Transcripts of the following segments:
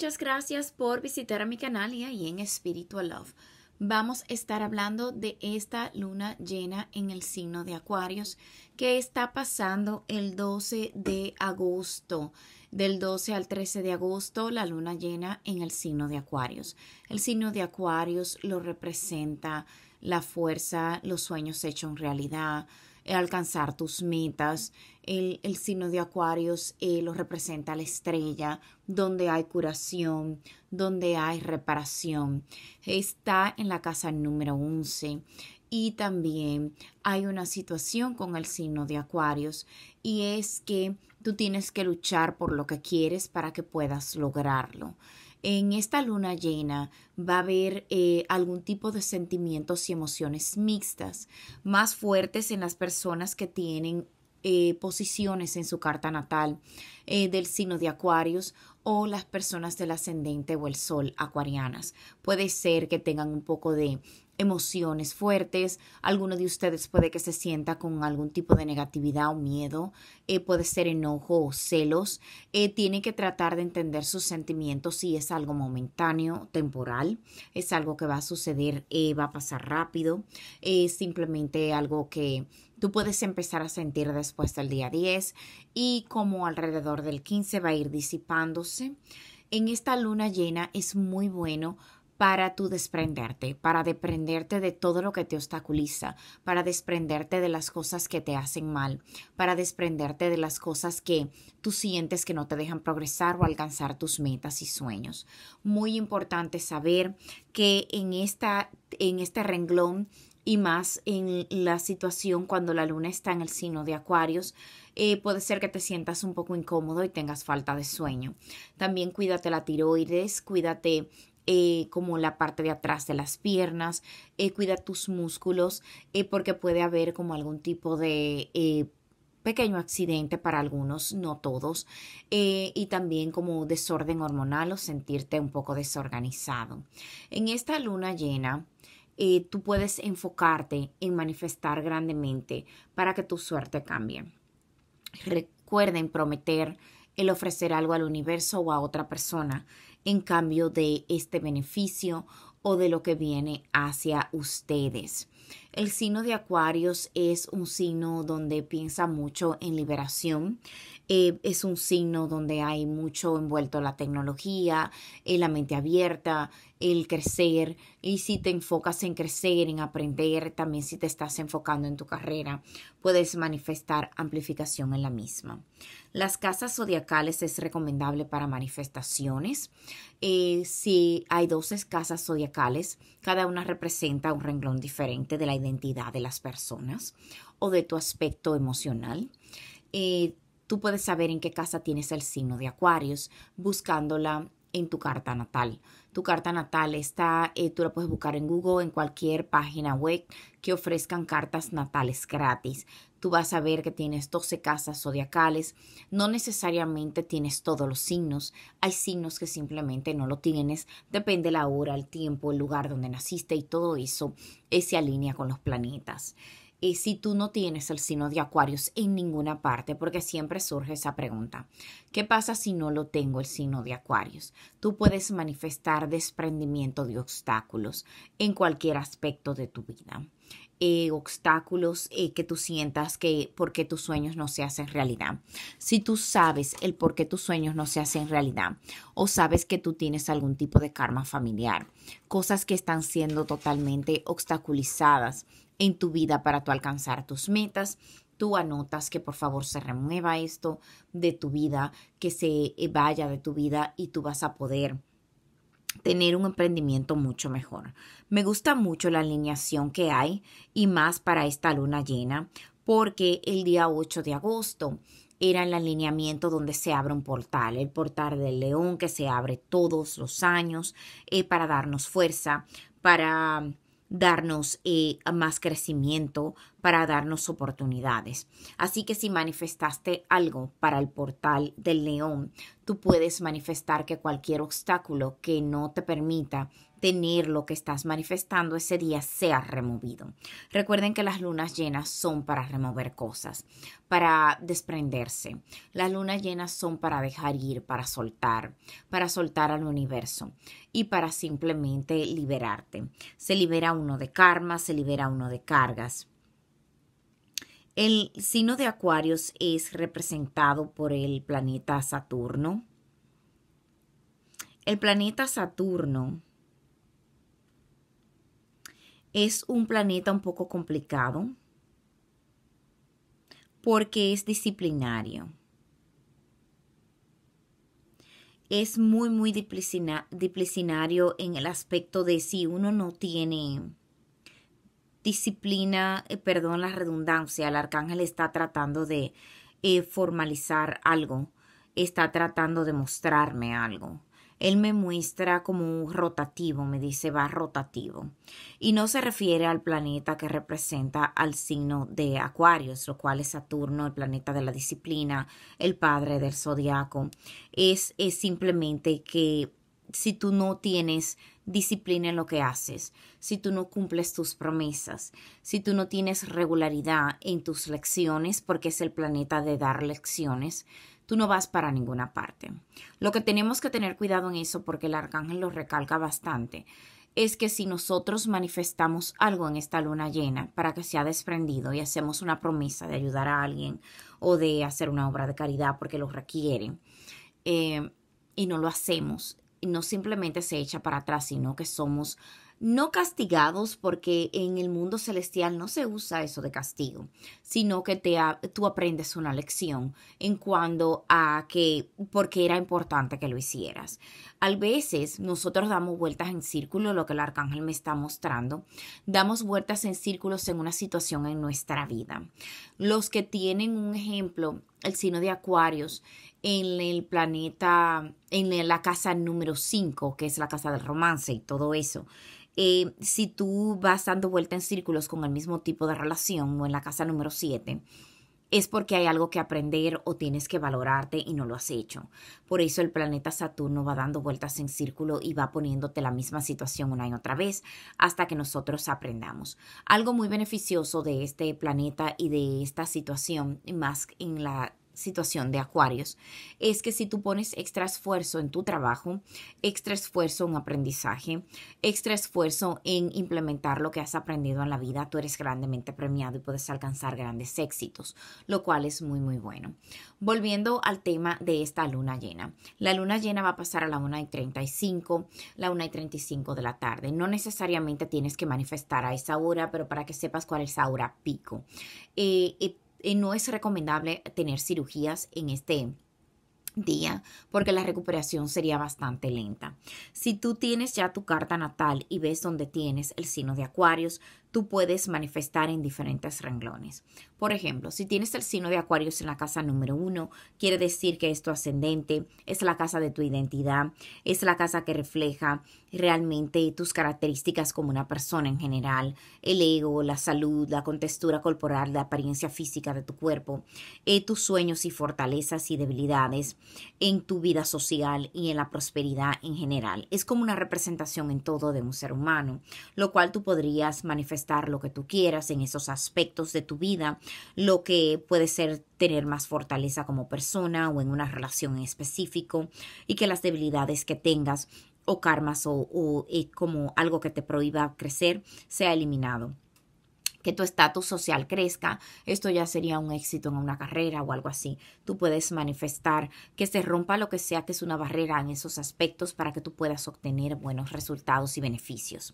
Muchas gracias por visitar a mi canal y ahí en Spiritual Love. Vamos a estar hablando de esta luna llena en el signo de Acuarios que está pasando el 12 de agosto. Del 12 al 13 de agosto, la luna llena en el signo de Acuarios. El signo de Acuarios lo representa la fuerza, los sueños hechos en realidad, eh, alcanzar tus metas. El, signo de Acuarios eh, lo representa la estrella, donde hay curación, donde hay reparación. Está en la casa número 11 y también hay una situación con el signo de Acuarios y es que tú tienes que luchar por lo que quieres para que puedas lograrlo en esta luna llena va a haber eh, algún tipo de sentimientos y emociones mixtas, más fuertes en las personas que tienen eh, posiciones en su carta natal eh, del signo de Acuarios o las personas del ascendente o el sol acuarianas. Puede ser que tengan un poco de emociones fuertes, alguno de ustedes puede que se sienta con algún tipo de negatividad o miedo, eh, puede ser enojo o celos, eh, tiene que tratar de entender sus sentimientos si es algo momentáneo, temporal, es algo que va a suceder, eh, va a pasar rápido, es simplemente algo que tú puedes empezar a sentir después del día 10 y como alrededor del 15 va a ir disipándose. En esta luna llena es muy bueno para tú desprenderte, para desprenderte de todo lo que te obstaculiza, para desprenderte de las cosas que te hacen mal, para desprenderte de las cosas que tú sientes que no te dejan progresar o alcanzar tus metas y sueños. Muy importante saber que en, esta, en este renglón y más en la situación cuando la luna está en el signo de Acuarios, eh, puede ser que te sientas un poco incómodo y tengas falta de sueño. También cuídate la tiroides, cuídate eh, como la parte de atrás de las piernas, eh, cuida tus músculos eh, porque puede haber como algún tipo de pequeño accidente para algunos, no todos, y también como desorden hormonal o sentirte un poco desorganizado. En esta luna llena, tú puedes enfocarte en manifestar grandemente para que tu suerte cambie. Recuerden prometer el ofrecer algo al universo o a otra persona en cambio de este beneficio o de lo que viene hacia ustedes. El signo de Acuarios es un signo donde piensa mucho en liberación. Eh, es un signo donde hay mucho envuelto la tecnología, eh, la mente abierta, el crecer. Y si te enfocas en crecer, en aprender, también si te estás enfocando en tu carrera, puedes manifestar amplificación en la misma. Las casas zodiacales es recomendable para manifestaciones. Eh, si hay 12 casas zodiacales, cada una representa un renglón diferente de la identidad de las personas o de tu aspecto emocional. Eh, tú puedes saber en qué casa tienes el signo de Acuarios buscándola en tu carta natal. Tu carta natal está, eh, tú la puedes buscar en Google, en cualquier página web que ofrezcan cartas natales gratis tú vas a ver que tienes 12 casas zodiacales, no necesariamente tienes todos los signos, hay signos que simplemente no lo tienes, depende la hora, el tiempo, el lugar donde naciste y todo eso eh, se alinea con los planetas. Y eh, si tú no tienes el signo de Acuarios en ninguna parte, porque siempre surge esa pregunta, ¿qué pasa si no lo tengo el signo de Acuarios? Tú puedes manifestar desprendimiento de obstáculos en cualquier aspecto de tu vida. Eh, obstáculos eh, que tú sientas que por qué tus sueños no se hacen realidad. Si tú sabes el por qué tus sueños no se hacen realidad o sabes que tú tienes algún tipo de karma familiar, cosas que están siendo totalmente obstaculizadas en tu vida para tú alcanzar tus metas, tú anotas que por favor se remueva esto de tu vida, que se vaya de tu vida y tú vas a poder tener un emprendimiento mucho mejor. Me gusta mucho la alineación que hay y más para esta luna llena porque el día 8 de agosto era el alineamiento donde se abre un portal, el portal del león que se abre todos los años eh, para darnos fuerza, para darnos eh, más crecimiento, para darnos oportunidades. Así que si manifestaste algo para el portal del león, tú puedes manifestar que cualquier obstáculo que no te permita tener lo que estás manifestando ese día sea removido. Recuerden que las lunas llenas son para remover cosas, para desprenderse. Las lunas llenas son para dejar ir, para soltar, para soltar al universo y para simplemente liberarte. Se libera uno de karma, se libera uno de cargas. El signo de Acuarios es representado por el planeta Saturno. El planeta Saturno es un planeta un poco complicado porque es disciplinario. Es muy, muy disciplinario en el aspecto de si uno no tiene disciplina, eh, perdón la redundancia, el arcángel está tratando de eh, formalizar algo, está tratando de mostrarme algo él me muestra como un rotativo, me dice va rotativo. Y no se refiere al planeta que representa al signo de Acuarios, lo cual es Saturno, el planeta de la disciplina, el padre del zodiaco. Es, es simplemente que si tú no tienes disciplina en lo que haces, si tú no cumples tus promesas, si tú no tienes regularidad en tus lecciones, porque es el planeta de dar lecciones, tú no vas para ninguna parte. Lo que tenemos que tener cuidado en eso, porque el arcángel lo recalca bastante, es que si nosotros manifestamos algo en esta luna llena para que sea desprendido y hacemos una promesa de ayudar a alguien o de hacer una obra de caridad porque lo requiere. Eh, y no lo hacemos, no simplemente se echa para atrás, sino que somos no castigados porque en el mundo celestial no se usa eso de castigo, sino que te, tú aprendes una lección en cuanto a que, porque era importante que lo hicieras. A veces nosotros damos vueltas en círculo, lo que el arcángel me está mostrando, damos vueltas en círculos en una situación en nuestra vida. Los que tienen un ejemplo, el signo de Acuarios, en el planeta, en la casa número 5, que es la casa del romance y todo eso eh, si tú vas dando vueltas en círculos con el mismo tipo de relación o en la casa número 7, es porque hay algo que aprender o tienes que valorarte y no lo has hecho. Por eso el planeta Saturno va dando vueltas en círculo y va poniéndote la misma situación una y otra vez hasta que nosotros aprendamos. Algo muy beneficioso de este planeta y de esta situación, más en la situación de acuarios es que si tú pones extra esfuerzo en tu trabajo, extra esfuerzo en aprendizaje, extra esfuerzo en implementar lo que has aprendido en la vida, tú eres grandemente premiado y puedes alcanzar grandes éxitos, lo cual es muy muy bueno. Volviendo al tema de esta luna llena. La luna llena va a pasar a la 1 y 35, la 1 y 35 de la tarde. No necesariamente tienes que manifestar a esa hora, pero para que sepas cuál es la hora pico. Eh, eh, eh, no es recomendable tener cirugías en este día porque la recuperación sería bastante lenta. Si tú tienes ya tu carta natal y ves donde tienes el signo de acuarios, tú puedes manifestar en diferentes renglones. Por ejemplo, si tienes el signo de Acuarios en la casa número uno, quiere decir que es tu ascendente, es la casa de tu identidad, es la casa que refleja realmente tus características como una persona en general, el ego, la salud, la contextura corporal, la apariencia física de tu cuerpo, eh, tus sueños y fortalezas y debilidades en tu vida social y en la prosperidad en general. Es como una representación en todo de un ser humano, lo cual tú podrías manifestar estar lo que tú quieras en esos aspectos de tu vida, lo que puede ser tener más fortaleza como persona o en una relación en específico y que las debilidades que tengas o karmas o, eh, como algo que te prohíba crecer sea eliminado que tu estatus social crezca, esto ya sería un éxito en una carrera o algo así. Tú puedes manifestar que se rompa lo que sea que es una barrera en esos aspectos para que tú puedas obtener buenos resultados y beneficios.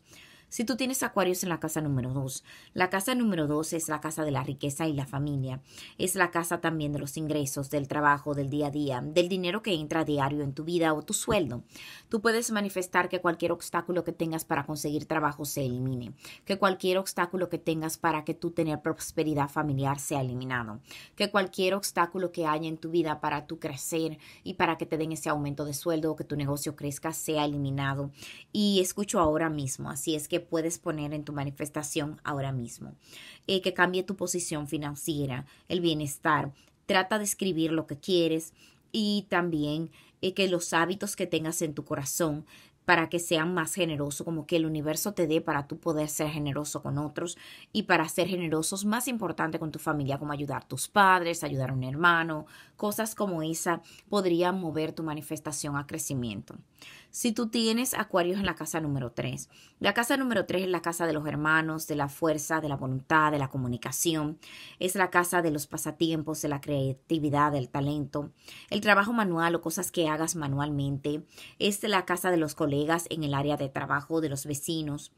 Si tú tienes acuarios en la casa número 2, la casa número 2 es la casa de la riqueza y la familia. Es la casa también de los ingresos, del trabajo, del día a día, del dinero que entra diario en tu vida o tu sueldo. Tú puedes manifestar que cualquier obstáculo que tengas para conseguir trabajo se elimine, que cualquier obstáculo que tengas para que tú tener prosperidad familiar sea eliminado, que cualquier obstáculo que haya en tu vida para tu crecer y para que te den ese aumento de sueldo o que tu negocio crezca sea eliminado. Y escucho ahora mismo, así es que puedes poner en tu manifestación ahora mismo. Eh, que cambie tu posición financiera, el bienestar. Trata de escribir lo que quieres y también eh, que los hábitos que tengas en tu corazón para que sean más generosos, como que el universo te dé para tú poder ser generoso con otros y para ser generosos más importante con tu familia, como ayudar a tus padres, ayudar a un hermano, cosas como esa podrían mover tu manifestación a crecimiento. Si tú tienes acuarios en la casa número 3, la casa número 3 es la casa de los hermanos, de la fuerza, de la voluntad, de la comunicación, es la casa de los pasatiempos, de la creatividad, del talento, el trabajo manual o cosas que hagas manualmente, es la casa de los colegios, en el área de trabajo, de los vecinos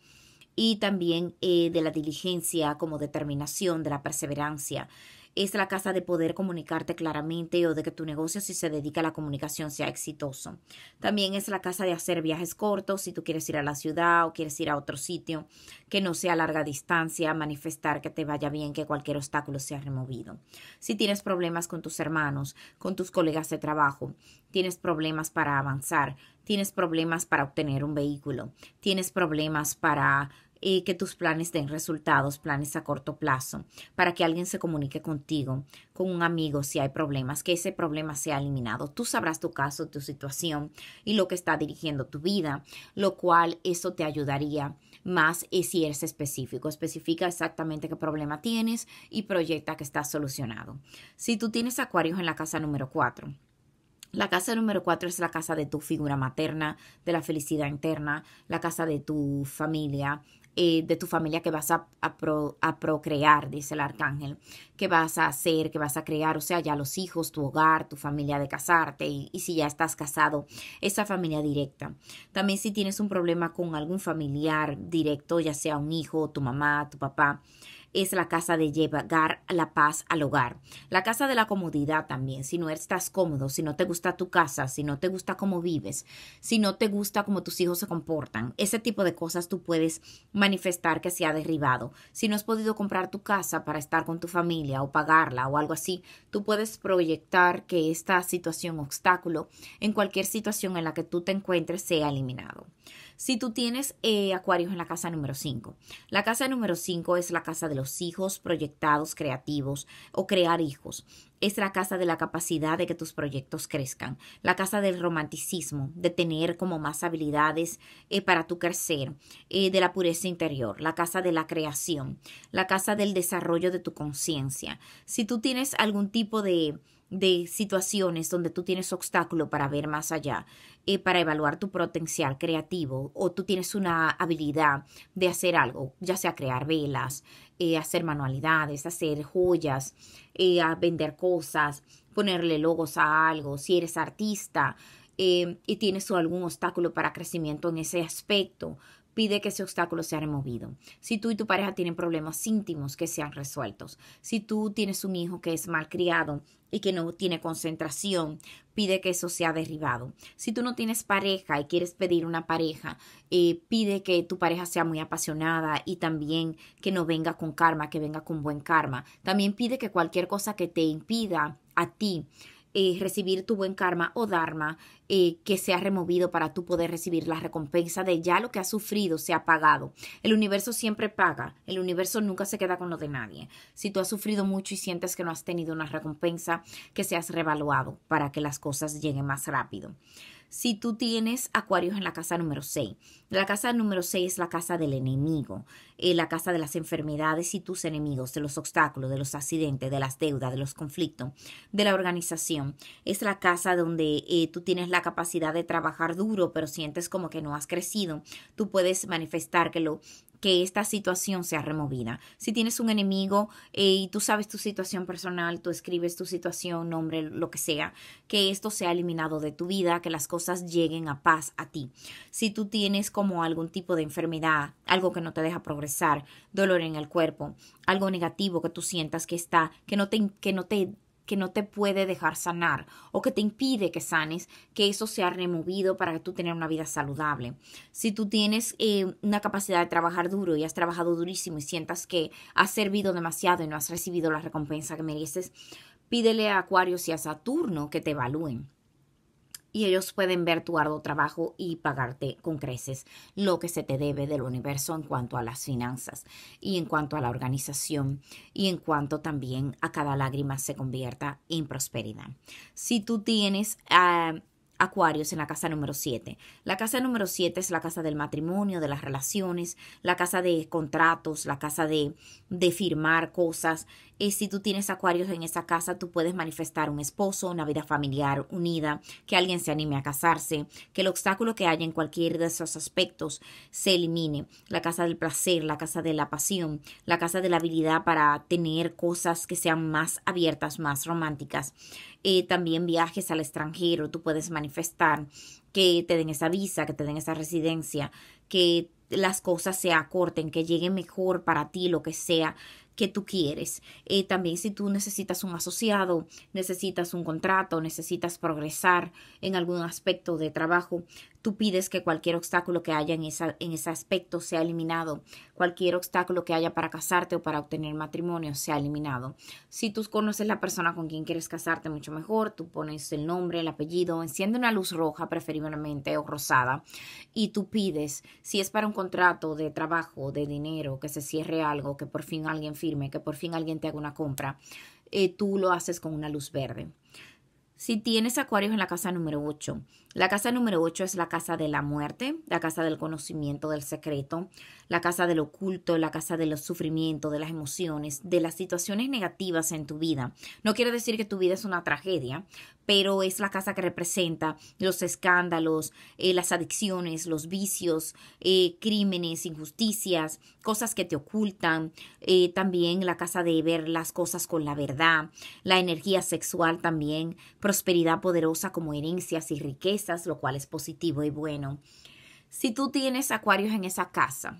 y también eh, de la diligencia como determinación, de la perseverancia, es la casa de poder comunicarte claramente o de que tu negocio, si se dedica a la comunicación, sea exitoso. También es la casa de hacer viajes cortos, si tú quieres ir a la ciudad o quieres ir a otro sitio, que no sea a larga distancia, manifestar que te vaya bien, que cualquier obstáculo sea removido. Si tienes problemas con tus hermanos, con tus colegas de trabajo, tienes problemas para avanzar, tienes problemas para obtener un vehículo, tienes problemas para que tus planes den resultados, planes a corto plazo, para que alguien se comunique contigo, con un amigo si hay problemas, que ese problema sea eliminado. Tú sabrás tu caso, tu situación y lo que está dirigiendo tu vida, lo cual eso te ayudaría más si eres específico. Especifica exactamente qué problema tienes y proyecta que está solucionado. Si tú tienes acuarios en la casa número 4, la casa número 4 es la casa de tu figura materna, de la felicidad interna, la casa de tu familia, eh, de tu familia que vas a, procrear, dice el arcángel, que vas a hacer, que vas a crear, o sea, ya los hijos, tu hogar, tu familia de casarte y si ya estás casado, esa familia directa. También si tienes un problema con algún familiar directo, ya sea un hijo, tu mamá, tu papá, es la casa de llevar la paz al hogar. La casa de la comodidad también. Si no estás cómodo, si no te gusta tu casa, si no te gusta cómo vives, si no te gusta cómo tus hijos se comportan, ese tipo de cosas tú puedes manifestar que se ha derribado. Si no has podido comprar tu casa para estar con tu familia o pagarla o algo así, tú puedes proyectar que esta situación, obstáculo, en cualquier situación en la que tú te encuentres, sea eliminado si tú tienes eh, acuarios en la casa número 5. La casa número 5 es la casa de los hijos proyectados creativos o crear hijos. Es la casa de la capacidad de que tus proyectos crezcan, la casa del romanticismo, de tener como más habilidades eh, para tu crecer, eh, de la pureza interior, la casa de la creación, la casa del desarrollo de tu conciencia. Si tú tienes algún tipo de de situaciones donde tú tienes obstáculo para ver más allá. Eh, para evaluar tu potencial creativo o tú tienes una habilidad de hacer algo, ya sea crear velas, eh, hacer manualidades, hacer joyas, eh, a vender cosas, ponerle logos a algo, si eres artista y tienes algún obstáculo para crecimiento en ese aspecto, Pide que ese obstáculo sea removido. Si tú y tu pareja tienen problemas íntimos, que sean resueltos. Si tú tienes un hijo que es malcriado y que no tiene concentración, pide que eso sea derribado. Si tú no tienes pareja y quieres pedir una pareja, eh, pide que tu pareja sea muy apasionada y también que no venga con karma, que venga con buen karma. También pide que cualquier cosa que te impida a ti eh, recibir tu buen karma o dharma eh, que se ha removido para tú poder recibir la recompensa de ya lo que has sufrido se ha pagado. El universo siempre paga, el universo nunca se queda con lo de nadie. Si tú has sufrido mucho y sientes que no has tenido una recompensa, que seas revaluado para que las cosas lleguen más rápido si tú tienes acuarios en la casa número 6. La casa número 6 es la casa del enemigo, eh, la casa de las enfermedades y tus enemigos, de los obstáculos, de los accidentes, de las deudas, de los conflictos, de la organización. Es la casa donde eh, tú tienes la capacidad de trabajar duro, pero sientes como que no has crecido. Tú puedes manifestar que lo que esta situación sea removida. Si tienes un enemigo eh, y tú sabes tu situación personal, tú escribes tu situación, nombre, lo que sea, que esto sea eliminado de tu vida, que las cosas lleguen a paz a ti. Si tú tienes como algún tipo de enfermedad, algo que no te deja progresar, dolor en el cuerpo, algo negativo que tú sientas que está, que no te, que no te que no te puede dejar sanar o que te impide que sanes, que eso sea removido para que tú tengas una vida saludable. Si tú tienes eh, una capacidad de trabajar duro y has trabajado durísimo y sientas que has servido demasiado y no has recibido la recompensa que mereces, pídele a Acuario y a Saturno que te evalúen y ellos pueden ver tu arduo trabajo y pagarte con creces lo que se te debe del universo en cuanto a las finanzas y en cuanto a la organización y en cuanto también a cada lágrima se convierta en prosperidad. Si tú tienes... a ah, Acuarios en la casa número 7. La casa número siete es la casa del matrimonio, de las relaciones, la casa de contratos, la casa de, de firmar cosas, eh, si tú tienes acuarios en esa casa, tú puedes manifestar un esposo, una vida familiar unida, que alguien se anime a casarse, que el obstáculo que haya en cualquier de esos aspectos se elimine. La casa del placer, la casa de la pasión, la casa de la habilidad para tener cosas que sean más abiertas, más románticas. Eh, también viajes al extranjero, tú puedes manifestar que te den esa visa, que te den esa residencia, que las cosas se acorten, que llegue mejor para ti lo que sea que tú quieres. Eh, también si tú necesitas un asociado, necesitas un contrato, necesitas progresar en algún aspecto de trabajo, Tú pides que cualquier obstáculo que haya en, esa, en ese aspecto sea eliminado, cualquier obstáculo que haya para casarte o para obtener matrimonio sea eliminado. Si tú conoces la persona con quien quieres casarte mucho mejor, tú pones el nombre, el apellido, enciende una luz roja preferiblemente o rosada y tú pides, si es para un contrato de trabajo, de dinero, que se cierre algo, que por fin alguien firme, que por fin alguien te haga una compra, eh, tú lo haces con una luz verde si tienes acuarios en la casa número 8. La casa número 8 es la casa de la muerte, la casa del conocimiento, del secreto, la casa del oculto, la casa de los sufrimientos, de las emociones, de las situaciones negativas en tu vida. No quiero decir que tu vida es una tragedia, pero es la casa que representa los escándalos, eh, las adicciones, los vicios, eh, crímenes, injusticias, cosas que te ocultan. Eh, también la casa de ver las cosas con la verdad, la energía sexual también prosperidad poderosa como herencias y riquezas, lo cual es positivo y bueno. Si tú tienes acuarios en esa casa,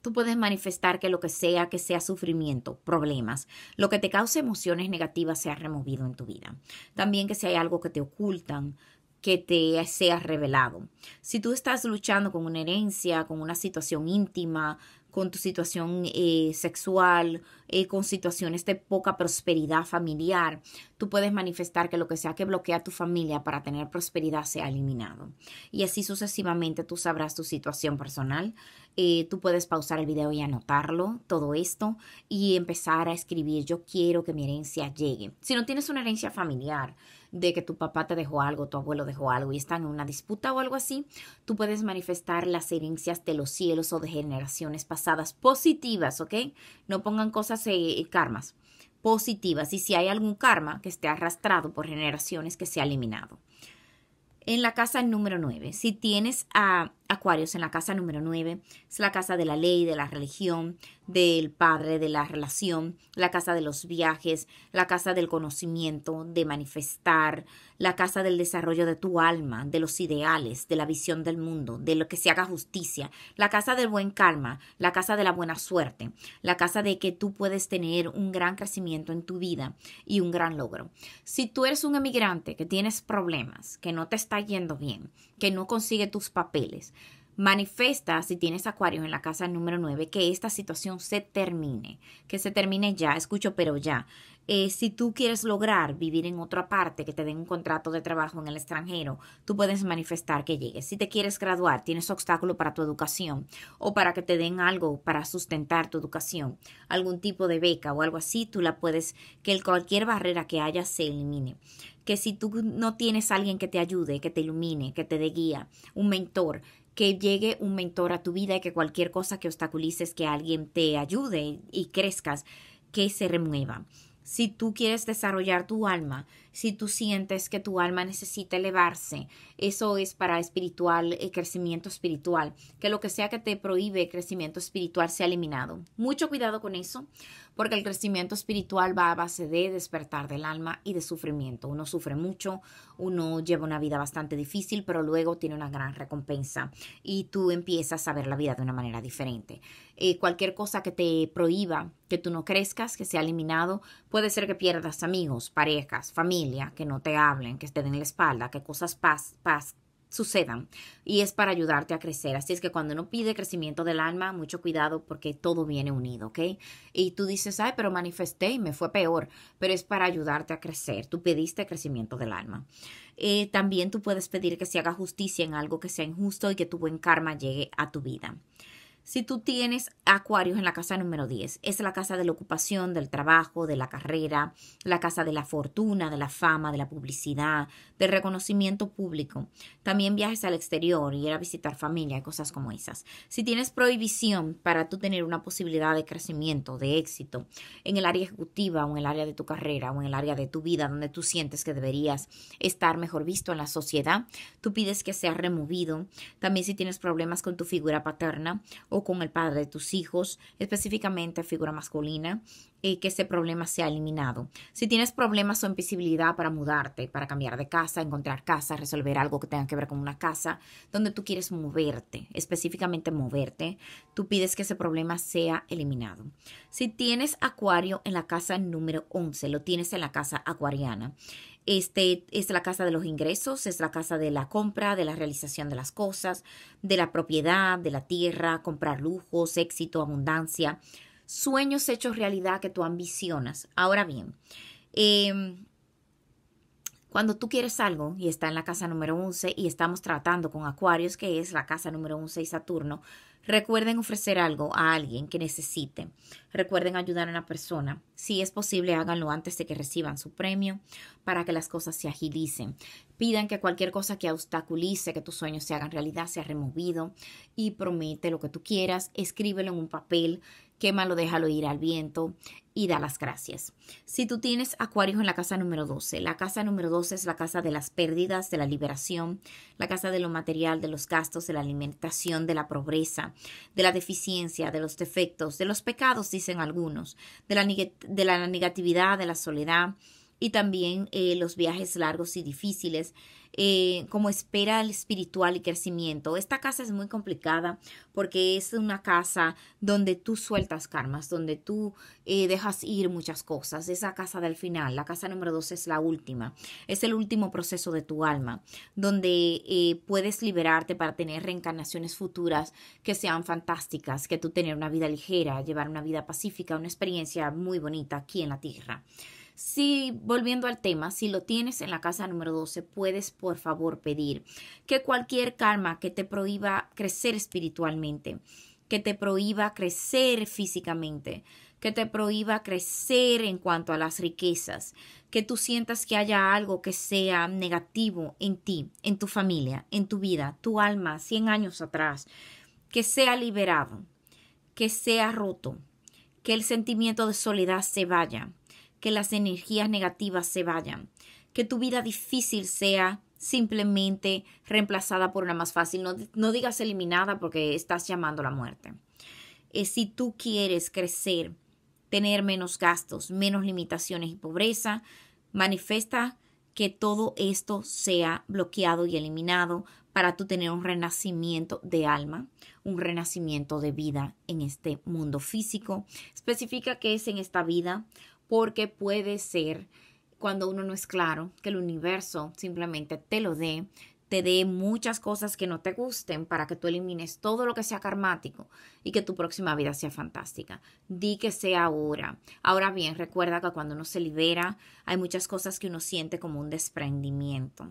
tú puedes manifestar que lo que sea, que sea sufrimiento, problemas, lo que te cause emociones negativas sea removido en tu vida. También que si hay algo que te ocultan, que te sea revelado. Si tú estás luchando con una herencia, con una situación íntima, con tu situación eh, sexual, eh, con situaciones de poca prosperidad familiar, tú puedes manifestar que lo que sea que bloquea a tu familia para tener prosperidad sea eliminado. Y así sucesivamente tú sabrás tu situación personal. Eh, tú puedes pausar el video y anotarlo, todo esto, y empezar a escribir, yo quiero que mi herencia llegue. Si no tienes una herencia familiar, de que tu papá te dejó algo, tu abuelo dejó algo y están en una disputa o algo así, tú puedes manifestar las herencias de los cielos o de generaciones pasadas positivas, ¿ok? No pongan cosas eh, karmas positivas y si hay algún karma que esté arrastrado por generaciones que se ha eliminado. En la casa número 9, si tienes a Acuarios en la casa número 9, es la casa de la ley, de la religión, del padre, de la relación, la casa de los viajes, la casa del conocimiento, de manifestar, la casa del desarrollo de tu alma, de los ideales, de la visión del mundo, de lo que se haga justicia, la casa del buen calma, la casa de la buena suerte, la casa de que tú puedes tener un gran crecimiento en tu vida y un gran logro. Si tú eres un emigrante que tienes problemas, que no te está yendo bien, que no consigue tus papeles. Manifiesta, si tienes acuario en la casa número 9, que esta situación se termine, que se termine ya, escucho, pero ya. Eh, si tú quieres lograr vivir en otra parte, que te den un contrato de trabajo en el extranjero, tú puedes manifestar que llegues. Si te quieres graduar, tienes obstáculo para tu educación o para que te den algo para sustentar tu educación, algún tipo de beca o algo así, tú la puedes, que cualquier barrera que haya se elimine que si tú no tienes alguien que te ayude, que te ilumine, que te dé guía, un mentor, que llegue un mentor a tu vida y que cualquier cosa que obstaculices que alguien te ayude y crezcas, que se remueva. Si tú quieres desarrollar tu alma, si tú sientes que tu alma necesita elevarse, eso es para espiritual, eh, crecimiento espiritual, que lo que sea que te prohíbe crecimiento espiritual sea eliminado. Mucho cuidado con eso, porque el crecimiento espiritual va a base de despertar del alma y de sufrimiento. Uno sufre mucho, uno lleva una vida bastante difícil, pero luego tiene una gran recompensa y tú empiezas a ver la vida de una manera diferente. Eh, cualquier cosa que te prohíba que tú no crezcas, que sea eliminado, puede ser que pierdas amigos, parejas, familia que no te hablen, que te den la espalda, que cosas pas, pas sucedan y es para ayudarte a crecer. Así es que cuando uno pide crecimiento del alma, mucho cuidado porque todo viene unido, ¿ok? Y tú dices, ay, pero manifesté y me fue peor, pero es para ayudarte a crecer. Tú pediste crecimiento del alma. Eh, también tú puedes pedir que se haga justicia en algo que sea injusto y que tu buen karma llegue a tu vida si tú tienes acuarios en la casa número 10. Es la casa de la ocupación, del trabajo, de la carrera, la casa de la fortuna, de la fama, de la publicidad, De reconocimiento público. También viajes al exterior, ir a visitar familia, y cosas como esas. Si tienes prohibición para tú tener una posibilidad de crecimiento, de éxito en el área ejecutiva o en el área de tu carrera o en el área de tu vida donde tú sientes que deberías estar mejor visto en la sociedad, tú pides que sea removido. También si tienes problemas con tu figura paterna o con el padre de tus hijos, específicamente figura masculina, y eh, que ese problema sea eliminado. Si tienes problemas o invisibilidad para mudarte, para cambiar de casa, encontrar casa, resolver algo que tenga que ver con una casa, donde tú quieres moverte, específicamente moverte, tú pides que ese problema sea eliminado. Si tienes acuario en la casa número 11, lo tienes en la casa acuariana. Este es la casa de los ingresos, es la casa de la compra, de la realización de las cosas, de la propiedad, de la tierra, comprar lujos, éxito, abundancia, sueños hechos realidad que tú ambicionas. Ahora bien, eh, cuando tú quieres algo y está en la casa número 11 y estamos tratando con Acuarios, que es la casa número 11 y Saturno, recuerden ofrecer algo a alguien que necesite. Recuerden ayudar a una persona. Si es posible, háganlo antes de que reciban su premio para que las cosas se agilicen. Pidan que cualquier cosa que obstaculice que tus sueños se hagan realidad sea removido y promete lo que tú quieras. Escríbelo en un papel quémalo, déjalo ir al viento y da las gracias. Si tú tienes acuario en la casa número 12, la casa número 12 es la casa de las pérdidas, de la liberación, la casa de lo material, de los gastos, de la alimentación, de la pobreza, de la deficiencia, de los defectos, de los pecados, dicen algunos, de la negatividad, de la soledad, y también eh, los viajes largos y difíciles, eh, como espera el espiritual y crecimiento. Esta casa es muy complicada porque es una casa donde tú sueltas karmas, donde tú eh, dejas ir muchas cosas. Esa casa del final, la casa número dos es la última, es el último proceso de tu alma, donde puedes liberarte para tener reencarnaciones futuras que sean fantásticas, que tú tener una vida ligera, llevar una vida pacífica, una experiencia muy bonita aquí en la tierra. Si, volviendo al tema, si lo tienes en la casa número 12, puedes por favor pedir que cualquier karma que te prohíba crecer espiritualmente, que te prohíba crecer físicamente, que te prohíba crecer en cuanto a las riquezas, que tú sientas que haya algo que sea negativo en ti, en tu familia, en tu vida, tu alma, 100 años atrás, que sea liberado, que sea roto, que el sentimiento de soledad se vaya, que las energías negativas se vayan, que tu vida difícil sea simplemente reemplazada por una más fácil. No, digas eliminada porque estás llamando a la muerte. Eh, si tú quieres crecer, tener menos gastos, menos limitaciones y pobreza, manifiesta que todo esto sea bloqueado y eliminado para tú tener un renacimiento de alma, un renacimiento de vida en este mundo físico. Especifica que es en esta vida, porque puede ser cuando uno no es claro que el universo simplemente te lo dé, te dé muchas cosas que no te gusten para que tú elimines todo lo que sea karmático y que tu próxima vida sea fantástica. Di que sea ahora. Ahora bien, recuerda que cuando uno se libera hay muchas cosas que uno siente como un desprendimiento,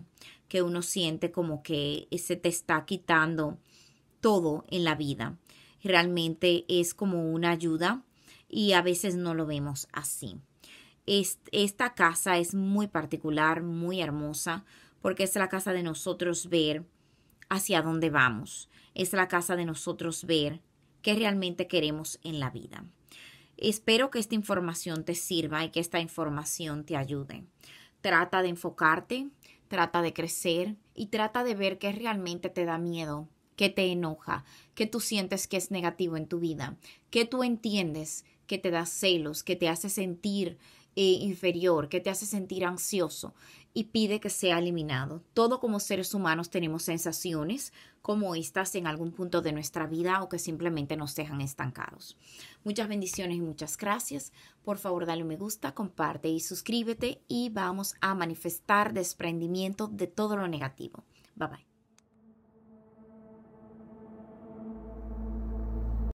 que uno siente como que se te está quitando todo en la vida. Realmente es como una ayuda y a veces no lo vemos así. Esta casa es muy particular, muy hermosa, porque es la casa de nosotros ver hacia dónde vamos. Es la casa de nosotros ver qué realmente queremos en la vida. Espero que esta información te sirva y que esta información te ayude. Trata de enfocarte, trata de crecer y trata de ver qué realmente te da miedo, qué te enoja, qué tú sientes que es negativo en tu vida, qué tú entiendes que te da celos, que te hace sentir eh, inferior, que te hace sentir ansioso y pide que sea eliminado. Todo como seres humanos tenemos sensaciones como estas en algún punto de nuestra vida o que simplemente nos dejan estancados. Muchas bendiciones y muchas gracias. Por favor, dale un me gusta, comparte y suscríbete y vamos a manifestar desprendimiento de todo lo negativo. Bye bye.